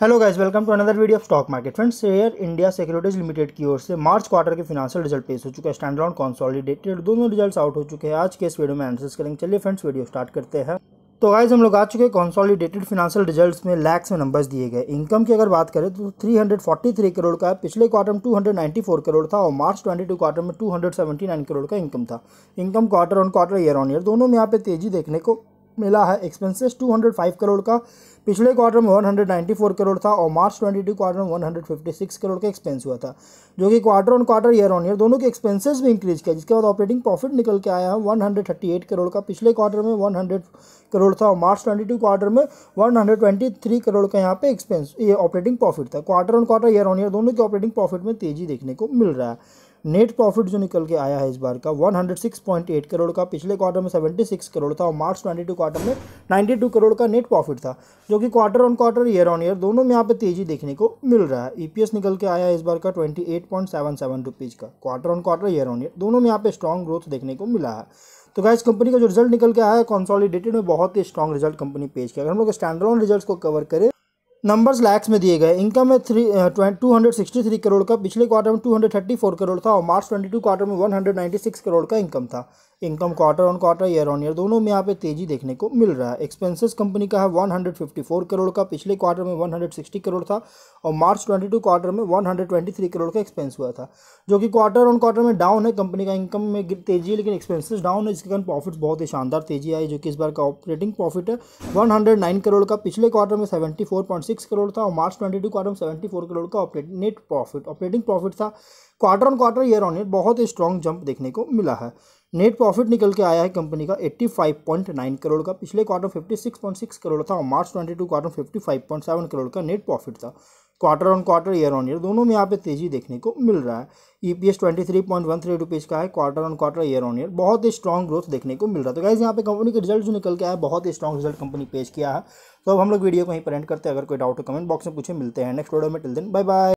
hello guys welcome to another video of stock market friends Air India securities limited की ओर से March quarter के financial result पेश हो चुका है स्टैंड ऑन कॉन्सॉलिडेटेड दोनों रिजल्ट्स आउट हो चुके हैं आज के इस वीडियो में एनालिसिस करेंगे चलिए फ्रेंड्स वीडियो स्टार्ट करते हैं तो गाइज हम लोग आ चुके हैं कॉन्सॉलिडेटेड फिनाशियल रिजल्ट में लैक्स में नंबर्स दिए गए इनकम की अगर बात करें तो थ्री करोड़ का पिछले क्वार्टर में टू करोड़ था और मार्च ट्वेंटी क्वार्टर में टू करोड़ का इनकम था income quarter on quarter year on year दोनों में यहाँ पे तेजी देखने को मिला है एक्सपेंसेस 205 करोड़ का पिछले क्वार्टर में 194 करोड़ था और मार्च 22 क्वार्टर में 156 करोड़ का एक्सपेंस हुआ था जो कि quarter on quarter year on year दोनों के एक्सपेंसेस भी इंक्रीज किया जिसके बाद ऑपरेटिंग प्रॉफिट निकल के आया है 138 करोड़ का पिछले क्वार्टर में 100 करोड़ था और मार्च 22 क्वार्टर में 123 करोड़ का यहाँ पे एक्सपेंस ये ऑपरेटिंग प्रॉफिट था quarter on quarter year on year दोनों के ऑपरेटिंग प्रॉफिट में तेजी देखने को मिल रहा है नेट प्रॉफिट जो निकल के आया है इस बार का 106.8 करोड़ का पिछले क्वार्टर में 76 करोड़ था और मार्च 22 क्वार्टर में 92 करोड़ का नेट प्रॉफिट था जो कि quarter on quarter year on year दोनों में यहाँ पे तेजी देखने को मिल रहा है ईपीएस e निकल के आया है इस बार का 28.77 रुपीज़ का quarter on quarter year on year दोनों में यहाँ पे स्ट्रॉन्ग ग्रोथ देखने को मिला है तो गाइस कंपनी का जो रिजल्ट निकल के आया है कॉन्सॉलिडेटेड में बहुत ही स्ट्रॉन्ग रिजल्ट कंपनी पेश किया अगर हम लोग स्टैंडर्ड रिजल्ट को कवर करें नंबर्स लैक्स में दिए गए इनकम में three two hundred sixty three crore का पिछले क्वार्टर में two hundred thirty four crore था और मार्च ट्वेंटी टू क्वार्टर में one hundred ninety six crore का इनकम था income quarter on quarter year on year दोनों में यहाँ पे तेजी देखने को मिल रहा है एक्सपेंसेस कंपनी का है one hundred fifty four crore का पिछले क्वार्टर में वन हंड्रेड सिक्सटी करोड़ था और मार्च ट्वेंटी टू क्वार्टर में one hundred twenty three crore का एक्सपेंस हुआ था जो कि क्वार्टर ऑन क्वार्टर में डाउन है कंपनी का इनकम में तेजी है लेकिन एक्सपेंसेस डाउन है जिसके कारण प्रॉफिट बहुत ही शानदार तेजी आई जो कि इस बार का ऑपरेटिंग प्रॉफिट है वन हंड्रेड नाइन करोड़ का पिछले क्वार्टर में seventy four point six six crore था और मार्च ट्वेंटी टू क्वार्टर में सेवेंटी फोर करोड़ का operate net profit operating profit था quarter on quarter year on year बहुत ही स्ट्रॉन्ग जंप देखने को मिला है नेट प्रॉफिट निकल के आया है कंपनी का eighty five point nine crore का पिछले क्वार्टर फिफ्टी सिक्स करोड़ था और March twenty two quarter seven crore का नेट प्रॉफिट था quarter on quarter year on year दोनों में यहाँ पे तेजी देखने को मिल रहा है E P S twenty three point one three का है quarter on quarter year on year बहुत ही स्ट्रॉन्ग ग्रोथ देखने को मिल रहा है तो गाइज यहाँ पे कंपनी के रिजल्ट जो निकल के आया बहुत ही स्ट्रॉन्ग रिजल्ट कंपनी पेश किया है तो अब हम लोग वीडियो को ही प्रेंट करते हैं अगर कोई डाउट हो कमेंट बॉक्स में पूछे मिलते हैं नेक्स्ट वीडियो में टिल दिन बाय बाय